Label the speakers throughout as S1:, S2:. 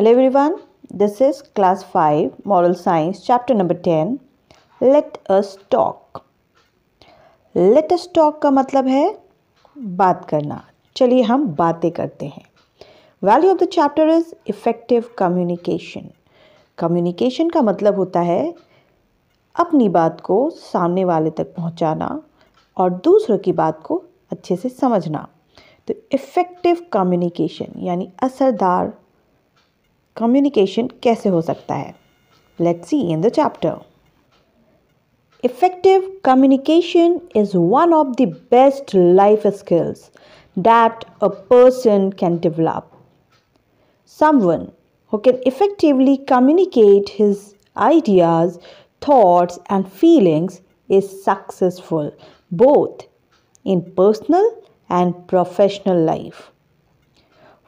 S1: Hello everyone, this is class five moral science chapter number ten let us talk. Let us talk का मतलब है बात करना चलिए हम बातें करते हैं value of the chapter is effective communication communication का मतलब होता है अपनी बात को सामने वाले तक पहुंचाना और दूसरों की बात को अच्छे से समझना तो इफ़ेक्टिव कम्युनिकेशन यानी असरदार Communication कैसे हो सकता है let's see in the chapter effective communication is one of the best life skills that a person can develop. Someone who can effectively communicate his ideas, thoughts, and feelings is successful both in personal and professional life.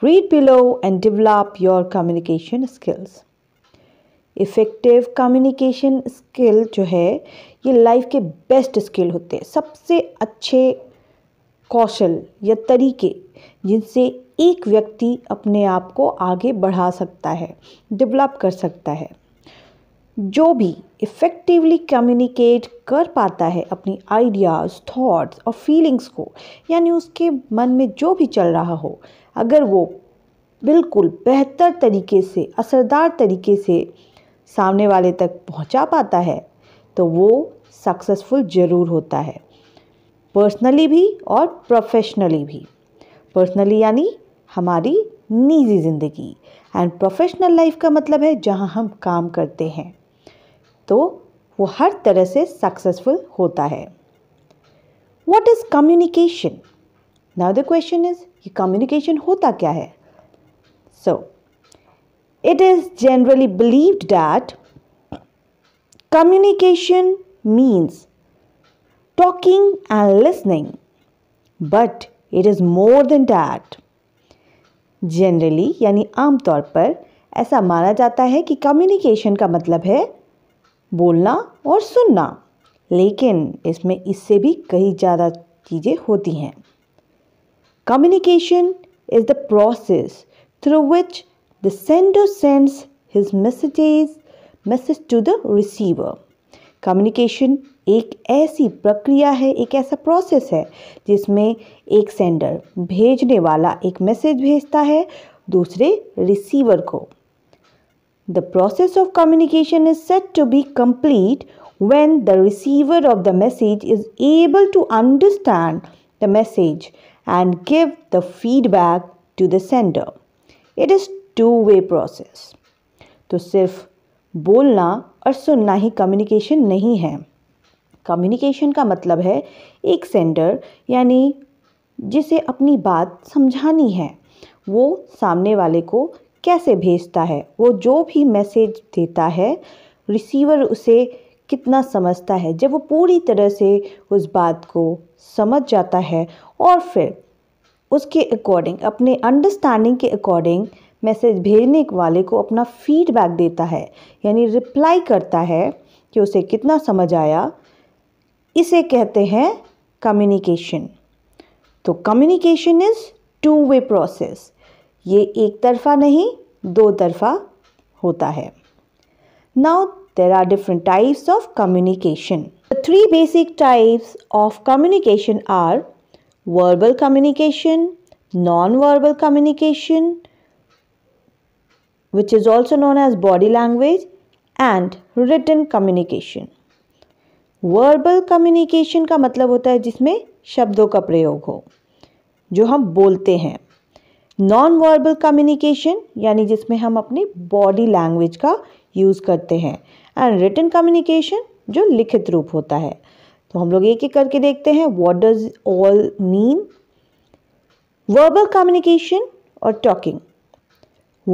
S1: Read below and develop your communication skills. Effective communication skill जो है ये life के best skill होते हैं सबसे अच्छे कौशल या तरीके जिनसे एक व्यक्ति अपने आप को आगे बढ़ा सकता है डेवलप कर सकता है जो भी इफ़ेक्टिवली कम्युनिकेट कर पाता है अपनी आइडियाज़ थॉट्स और फीलिंग्स को यानी उसके मन में जो भी चल रहा हो अगर वो बिल्कुल बेहतर तरीके से असरदार तरीके से सामने वाले तक पहुंचा पाता है तो वो सक्सेसफुल ज़रूर होता है पर्सनली भी और प्रोफेशनली भी पर्सनली यानी हमारी निजी ज़िंदगी एंड प्रोफेशनल लाइफ का मतलब है जहाँ हम काम करते हैं तो वो हर तरह से सक्सेसफुल होता है what is communication now the question is कि कम्युनिकेशन होता क्या है so it is generally believe that communication means talking and listening but it is more than that generally यानी आमतौर पर ऐसा माना जाता है कि कम्युनिकेशन का मतलब है बोलना और सुनना लेकिन इसमें इससे भी कई ज़्यादा चीज़ें होती हैं Communication is the process through which the sender sends his messages message to the receiver. Communication एक ऐसी प्रक्रिया है एक ऐसा प्रोसेस है जिसमें एक सेंडर भेजने वाला एक मैसेज भेजता है दूसरे रिसीवर को the process of communication is said to be complete when the receiver of the message is able to understand the message and give the feedback to the sender. It is two-way process. तो सिर्फ बोलना और सुनना ही communication नहीं है communication का मतलब है एक सेंडर यानी जिसे अपनी बात समझानी है वो सामने वाले को कैसे भेजता है वो जो भी मैसेज देता है रिसीवर उसे कितना समझता है जब वो पूरी तरह से उस बात को समझ जाता है और फिर उसके अकॉर्डिंग अपने अंडरस्टैंडिंग के अकॉर्डिंग मैसेज भेजने वाले को अपना फीडबैक देता है यानी रिप्लाई करता है कि उसे कितना समझ आया इसे कहते हैं कम्युनिकेशन तो communication is two way process ये एक तरफा नहीं दो तरफा होता है now there are different types of communication the three basic types of communication are verbal communication non verbal communication which is also known as body language and written communication verbal communication का मतलब होता है जिसमें शब्दों का प्रयोग हो जो हम बोलते हैं नॉन वर्बल कम्युनिकेशन यानी जिसमें हम अपनी बॉडी लैंग्वेज का यूज़ करते हैं एंड रिटर्न कम्युनिकेशन जो लिखित रूप होता है तो हम लोग एक एक करके देखते हैं what does all mean verbal communication और talking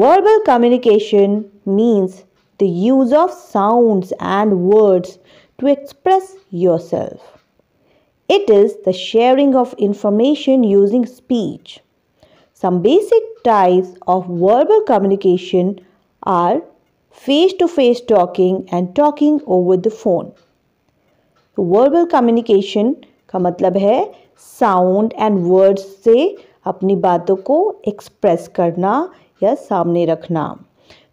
S1: verbal communication means the use of sound and words to express yourself it is the sharing of information using speech some basic types of verbal communication are face to face talking and talking over the phone तो verbal communication का मतलब है sound and words से अपनी बातों को express करना या सामने रखना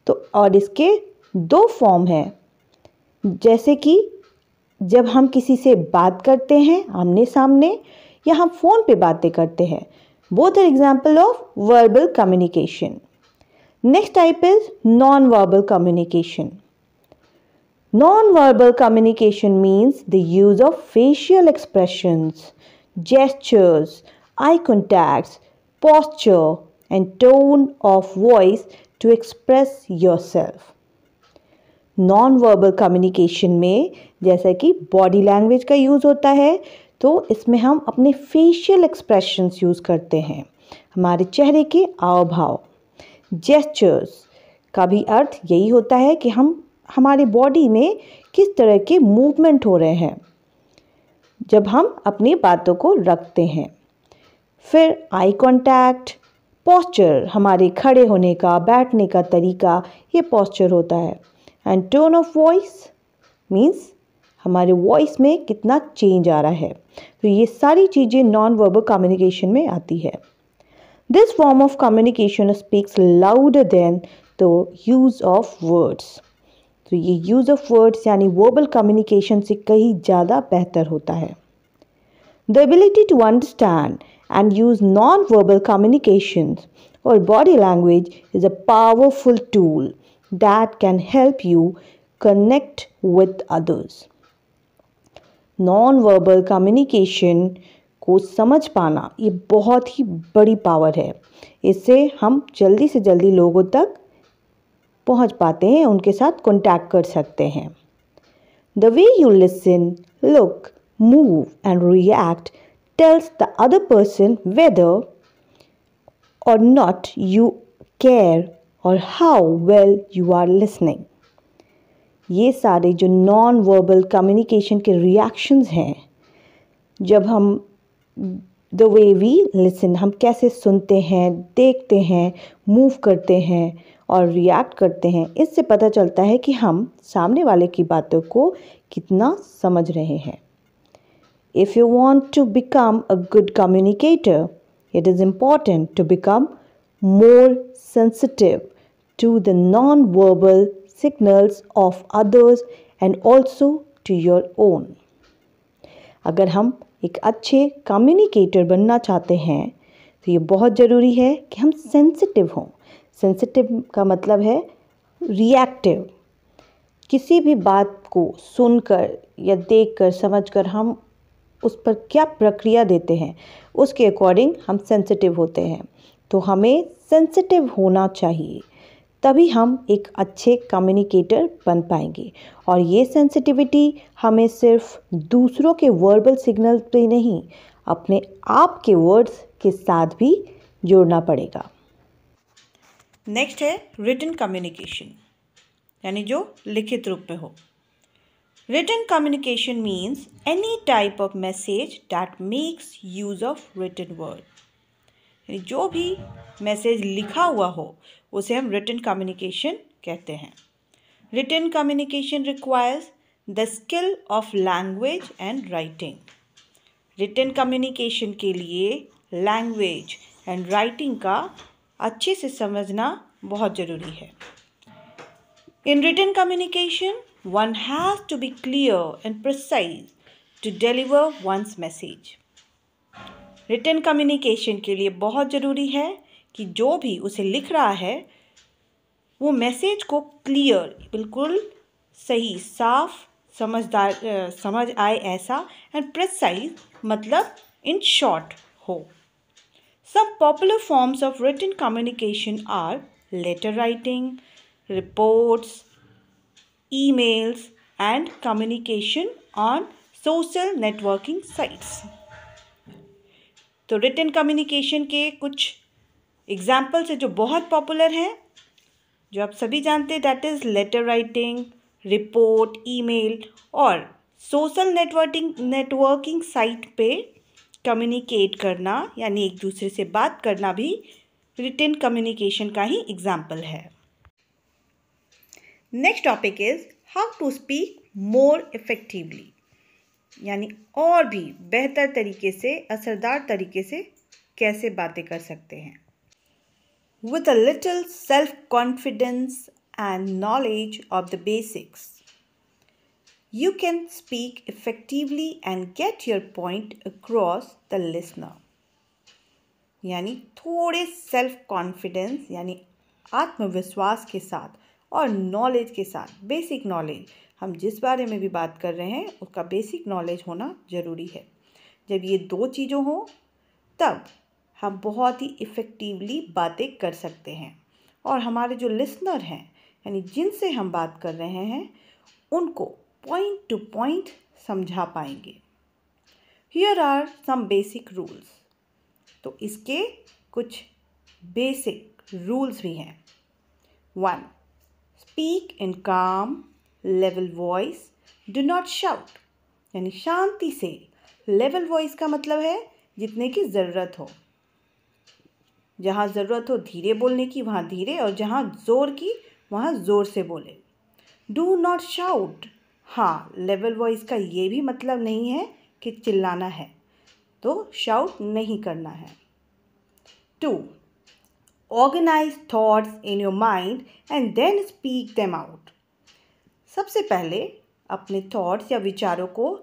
S1: तो और इसके दो फॉर्म हैं जैसे कि जब हम किसी से बात करते हैं आमने सामने या हम फ़ोन पे बातें करते हैं both are example of verbal communication next type is non verbal communication Non-verbal communication means the use of facial expressions, gestures, eye contacts, posture, and tone of voice to express yourself. Non verbal communication में जैसा कि body language का use होता है तो इसमें हम अपने फेशियल एक्सप्रेशंस यूज़ करते हैं हमारे चेहरे के हाव भाव जेस्चर्स का भी अर्थ यही होता है कि हम हमारे बॉडी में किस तरह के मूवमेंट हो रहे हैं जब हम अपनी बातों को रखते हैं फिर आई कांटेक्ट पॉस्चर हमारे खड़े होने का बैठने का तरीका ये पॉस्चर होता है and tone of voice means हमारे वॉइस में कितना चेंज आ रहा है तो ये सारी चीज़ें नॉन वर्बल कम्युनिकेशन में आती है this form of communication speaks loud than the use of words तो ये यूज़ ऑफ वर्ड्स यानी वर्बल कम्युनिकेशन से कहीं ज़्यादा बेहतर होता है the ability to understand and use non verbal communication और body language is a powerful tool that can help you connect with others non verbal communication को समझ पाना ये बहुत ही बड़ी पावर है इससे हम जल्दी से जल्दी लोगों तक पहुंच पाते हैं उनके साथ कॉन्टैक्ट कर सकते हैं the way you listen look move and react tells the other person whether or not you care और how well you are listening ये सारे जो नॉन वर्बल कम्युनिकेशन के रिएक्शंस हैं जब हम द वे वी लिसन हम कैसे सुनते हैं देखते हैं मूव करते हैं और रिएक्ट करते हैं इससे पता चलता है कि हम सामने वाले की बातों को कितना समझ रहे हैं if you want to become a good communicator it is important to become more sensitive to the non verbal signals of others and also to your own अगर हम एक अच्छे कम्युनिकेटर बनना चाहते हैं तो ये बहुत ज़रूरी है कि हम सेंसिटिव हों सेंसिटिव का मतलब है रिएक्टिव किसी भी बात को सुनकर या देखकर समझकर हम उस पर क्या प्रक्रिया देते हैं उसके अकॉर्डिंग हम सेंसिटिव होते हैं तो हमें सेंसिटिव होना चाहिए तभी हम एक अच्छे कम्युनिकेटर बन पाएंगे और ये सेंसिटिविटी हमें सिर्फ दूसरों के वर्बल सिग्नल पे नहीं अपने आप के वर्ड्स के साथ भी जोड़ना पड़ेगा नेक्स्ट है रिटन कम्युनिकेशन यानी जो लिखित रूप में हो written communication means any type of message that makes use of written word यानी जो भी मैसेज लिखा हुआ हो उसे हम रिटन कम्युनिकेशन कहते हैं written communication requires the skill of language and writing written communication के लिए लैंग्वेज एंड राइटिंग का अच्छे से समझना बहुत ज़रूरी है in written communication one has to be clear and precise to deliver one's message written communication के लिए बहुत ज़रूरी है कि जो भी उसे लिख रहा है वो मैसेज को क्लियर बिल्कुल सही साफ समझदार समझ आए ऐसा एंड प्रेसाइज मतलब इन शॉर्ट हो Some popular forms of written communication are letter writing, reports, emails, and communication on social networking sites तो रिटर्न कम्युनिकेशन के कुछ एग्जाम्पल्स हैं जो बहुत पॉपुलर हैं जो आप सभी जानते हैं that is letter writing report email और सोशल नेटवर्किंग नेटवर्किंग साइट पे कम्युनिकेट करना यानी एक दूसरे से बात करना भी रिटर्न कम्युनिकेशन का ही एग्जाम्पल है next topic is how to speak more effectively यानी और भी बेहतर तरीके से असरदार तरीके से कैसे बातें कर सकते हैं with a little self confidence and knowledge of the basics you can speak effectively and get your point across the listener. यानी थोड़े सेल्फ कॉन्फिडेंस यानी आत्मविश्वास के साथ और नॉलेज के साथ बेसिक नॉलेज हम जिस बारे में भी बात कर रहे हैं उसका बेसिक नॉलेज होना ज़रूरी है जब ये दो चीज़ों हों तब हम बहुत ही इफ़ेक्टिवली बातें कर सकते हैं और हमारे जो लिसनर हैं यानी जिनसे हम बात कर रहे हैं उनको पॉइंट टू पॉइंट समझा पाएंगे here are some basic rules तो इसके कुछ बेसिक रूल्स भी हैं one speak in calm level voice do not shout यानी शांति से लेवल वॉइस का मतलब है जितने की ज़रूरत हो जहाँ ज़रूरत हो धीरे बोलने की वहाँ धीरे और जहाँ ज़ोर की वहाँ ज़ोर से बोले डू नॉट शाउट हाँ लेवल वॉइस का ये भी मतलब नहीं है कि चिल्लाना है तो शाउट नहीं करना है two organise thoughts in your mind and then speak them out सबसे पहले अपने थॉट्स या विचारों को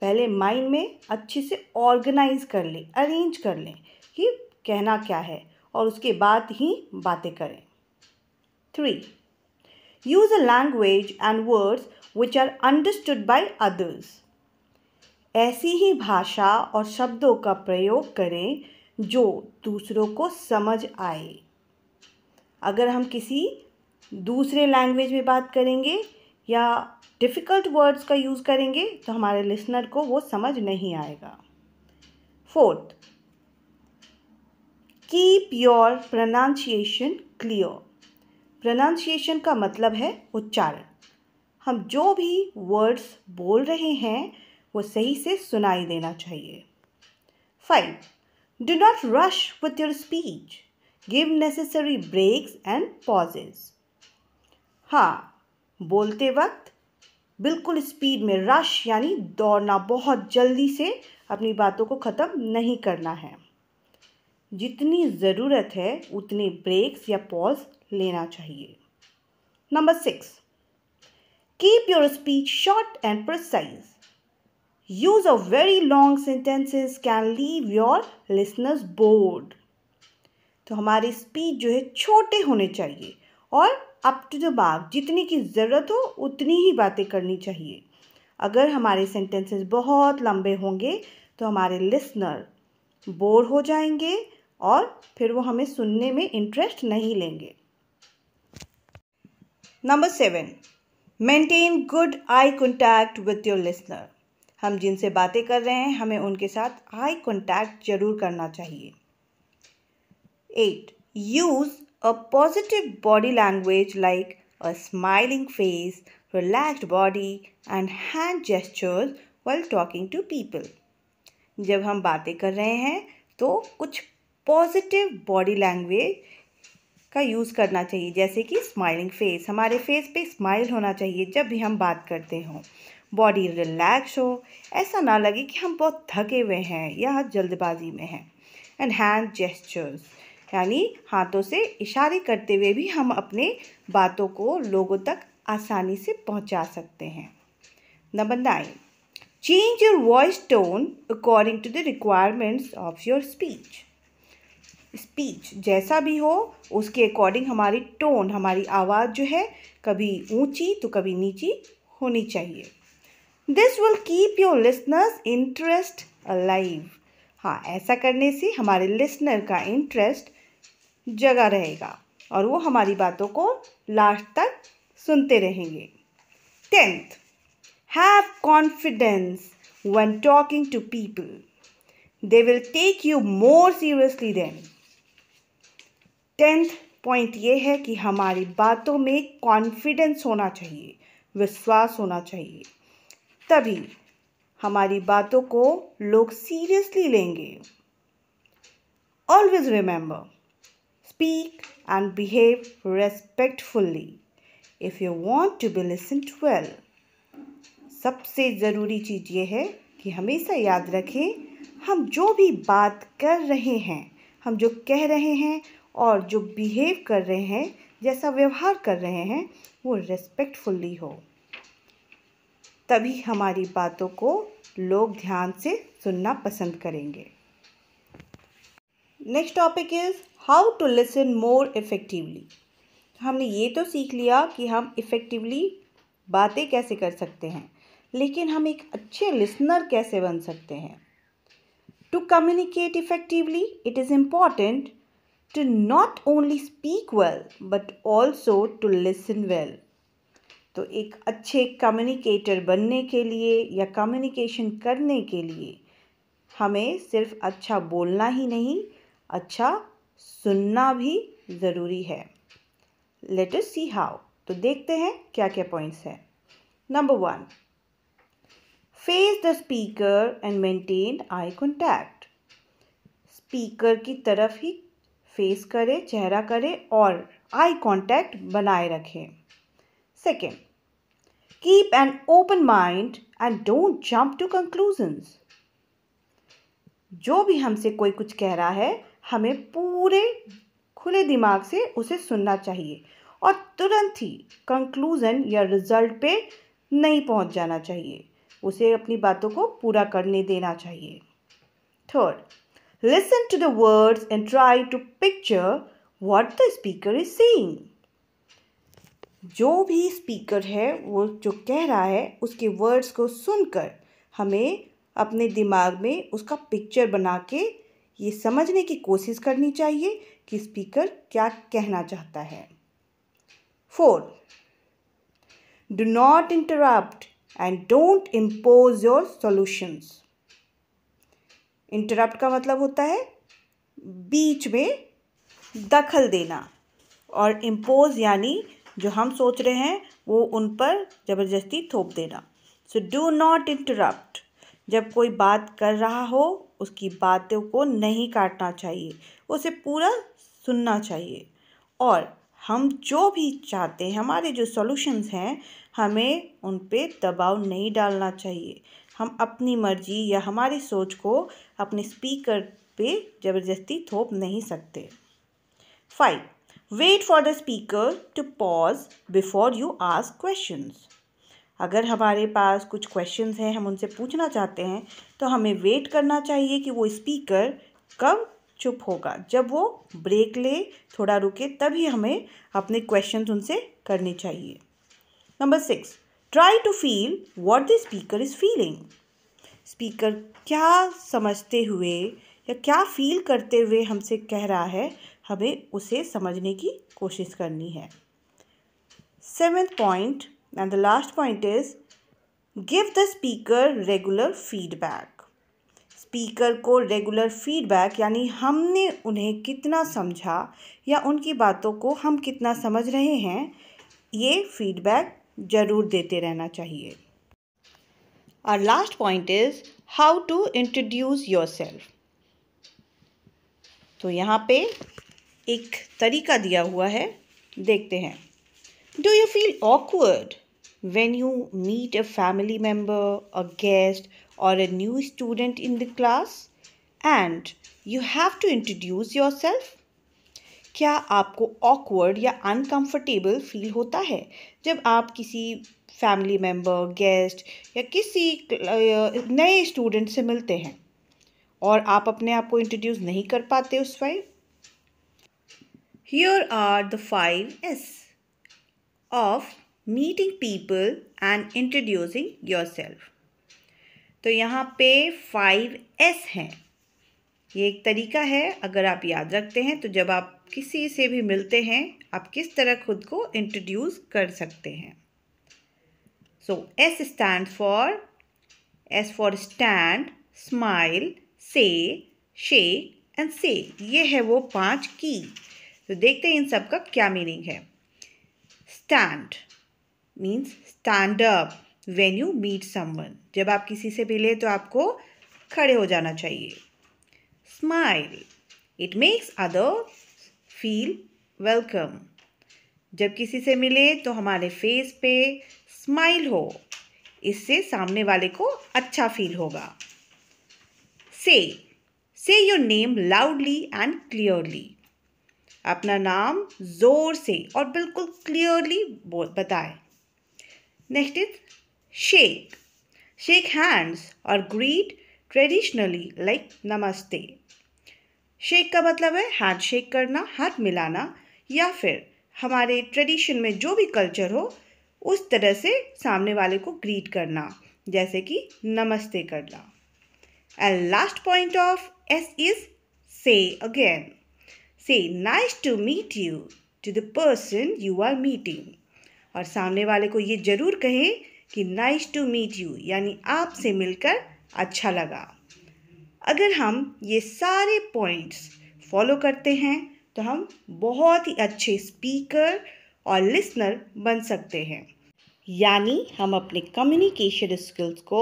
S1: पहले माइंड में अच्छे से ऑर्गेनाइज कर लें अरेंज कर लें कि कहना क्या है और उसके बाद ही बातें करें three use a language and words which are understood by others ऐसी ही भाषा और शब्दों का प्रयोग करें जो दूसरों को समझ आए अगर हम किसी दूसरे लैंग्वेज में बात करेंगे या डिफ़िकल्ट वर्ड्स का यूज़ करेंगे तो हमारे लिसनर को वो समझ नहीं आएगा fourth keep your pronunciation clear pronunciation का मतलब है उच्चारण हम जो भी वर्ड्स बोल रहे हैं वो सही से सुनाई देना चाहिए five do not rush with your speech give necessary breaks and pauses हाँ बोलते वक्त बिल्कुल स्पीड में रश यानी दौड़ना बहुत जल्दी से अपनी बातों को ख़त्म नहीं करना है जितनी ज़रूरत है उतने ब्रेक्स या पॉज लेना चाहिए number six Keep your speech short and precise. Use of very long sentences can leave your listeners bored. तो हमारी स्पीच जो है छोटे होने चाहिए और अप टू द मार्क जितनी की ज़रूरत हो उतनी ही बातें करनी चाहिए अगर हमारे सेंटेंसेस बहुत लंबे होंगे तो हमारे लिसनर बोर हो जाएंगे और फिर वो हमें सुनने में इंटरेस्ट नहीं लेंगे number seven maintain good eye contact with your listener हम जिनसे बातें कर रहे हैं हमें उनके साथ आई कॉन्टैक्ट जरूर करना चाहिए eight use a positive body language like a smiling face relaxed body and hand gestures while talking to people जब हम बातें कर रहे हैं तो कुछ पॉजिटिव बॉडी लैंग्वेज का यूज़ करना चाहिए जैसे कि स्माइलिंग फेस हमारे फेस पे स्माइल होना चाहिए जब भी हम बात करते हों बॉडी रिलैक्स हो ऐसा ना लगे कि हम बहुत थके हुए हैं या जल्दबाजी में हैं एंड हैंड जेस्चर्स यानी हाथों से इशारे करते हुए भी हम अपने बातों को लोगों तक आसानी से पहुंचा सकते हैं number nine change your voice tone according to the requirements of your speech speech जैसा भी हो उसके अकॉर्डिंग हमारी टोन हमारी आवाज़ जो है कभी ऊंची तो कभी नीची होनी चाहिए this will keep your listeners interest alive हाँ ऐसा करने से हमारे लिसनर का इंटरेस्ट जगा रहेगा और वो हमारी बातों को लास्ट तक सुनते रहेंगे tenth have confidence when talking to people they will take you more seriously than tenth point ये है कि हमारी बातों में कॉन्फिडेंस होना चाहिए विश्वास होना चाहिए तभी हमारी बातों को लोग सीरियसली लेंगे always remember speak and behave respectfully if you want to be listen well सबसे ज़रूरी चीज़ ये है कि हमेशा याद रखें हम जो भी बात कर रहे हैं हम जो कह रहे हैं और जो बिहेव कर रहे हैं जैसा व्यवहार कर रहे हैं वो रेस्पेक्टफुल्ली हो तभी हमारी बातों को लोग ध्यान से सुनना पसंद करेंगे next topic is how to listen more effectively हमने ये तो सीख लिया कि हम इफ़ेक्टिवली बातें कैसे कर सकते हैं लेकिन हम एक अच्छे लिसनर कैसे बन सकते हैं to communicate effectively it is important to not only speak well but also to listen well तो एक अच्छे कम्युनिकेटर बनने के लिए या कम्युनिकेशन करने के लिए हमें सिर्फ अच्छा बोलना ही नहीं अच्छा सुनना भी ज़रूरी है लेट अस सी हाउ तो देखते हैं क्या क्या पॉइंट्स हैं number one face the speaker and maintain eye contact speaker की तरफ ही फेस करें चेहरा करें और आई कांटेक्ट बनाए रखें second keep an open mind and don't jump to conclusions जो भी हमसे कोई कुछ कह रहा है हमें पूरे खुले दिमाग से उसे सुनना चाहिए और तुरंत ही कंक्लूज़न या रिजल्ट पे नहीं पहुंच जाना चाहिए उसे अपनी बातों को पूरा करने देना चाहिए third Listen to the words and try to picture what the speaker is saying. जो भी स्पीकर है वो जो कह रहा है उसके वर्ड्स को सुनकर हमें अपने दिमाग में उसका पिक्चर बना के ये समझने की कोशिश करनी चाहिए कि स्पीकर क्या कहना चाहता है four do not interrupt and don't impose your solutions interrupt का मतलब होता है बीच में दखल देना और इम्पोज यानी जो हम सोच रहे हैं वो उन पर ज़बरदस्ती थोप देना सो डू नॉट इंटरप्ट जब कोई बात कर रहा हो उसकी बातों को नहीं काटना चाहिए उसे पूरा सुनना चाहिए और हम जो भी चाहते हैं हमारे जो सॉल्यूशंस हैं हमें उन पे दबाव नहीं डालना चाहिए हम अपनी मर्जी या हमारी सोच को अपने स्पीकर पे ज़बरदस्ती थोप नहीं सकते five wait for the speaker to pause before you ask questions अगर हमारे पास कुछ क्वेश्चंस हैं हम उनसे पूछना चाहते हैं तो हमें वेट करना चाहिए कि वो स्पीकर कब चुप होगा जब वो ब्रेक ले थोड़ा रुके तभी हमें अपने क्वेश्चंस उनसे करने चाहिए number six try to feel what the speaker is feeling speaker क्या समझते हुए या क्या फील करते हुए हमसे कह रहा है हमें उसे समझने की कोशिश करनी है seventh point and the last point is give the speaker regular feedback speaker को रेगुलर फीडबैक यानी हमने उन्हें कितना समझा या उनकी बातों को हम कितना समझ रहे हैं ये फीडबैक जरूर देते रहना चाहिए और last point is how to introduce yourself तो यहाँ पे एक तरीका दिया हुआ है देखते हैं do you feel awkward when you meet a family member a guest और a new student in the class and you have to introduce yourself क्या आपको ऑकवर्ड या अनकंफर्टेबल फील होता है जब आप किसी फैमिली मेम्बर गेस्ट या किसी नए स्टूडेंट से मिलते हैं और आप अपने आप को इंट्रोड्यूस नहीं कर पाते उस five here are the five S of meeting people and introducing yourself तो यहाँ पे फाइव एस हैं ये एक तरीका है अगर आप याद रखते हैं तो जब आप किसी से भी मिलते हैं आप किस तरह खुद को इंट्रोड्यूस कर सकते हैं so S stand for S for stand smile say shake and से ये है वो पांच की तो देखते हैं इन सब का क्या मीनिंग है stand means stand up when you meet someone जब आप किसी से मिले तो आपको खड़े हो जाना चाहिए smile it makes other feel welcome जब किसी से मिले तो हमारे फेस पे स्माइल हो इससे सामने वाले को अच्छा फील होगा say say your name loudly and clearly अपना नाम ज़ोर से और बिल्कुल क्लियरली बताएं next is shake shake hands और greet traditionally like namaste shake का मतलब है हैंड शेक करना हाथ मिलाना या फिर हमारे ट्रेडिशन में जो भी कल्चर हो उस तरह से सामने वाले को ग्रीट करना जैसे कि नमस्ते करना and last point of S is say again say nice to meet you to the person you are meeting और सामने वाले को ये ज़रूर कहें कि नाइस टू मीट यू यानी आपसे मिलकर अच्छा लगा अगर हम ये सारे पॉइंट्स फॉलो करते हैं तो हम बहुत ही अच्छे स्पीकर और लिसनर बन सकते हैं यानी हम अपने कम्युनिकेशन स्किल्स को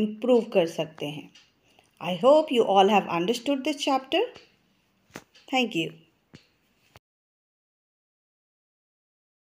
S1: इम्प्रूव कर सकते हैं I hope you all have understood this chapter thank you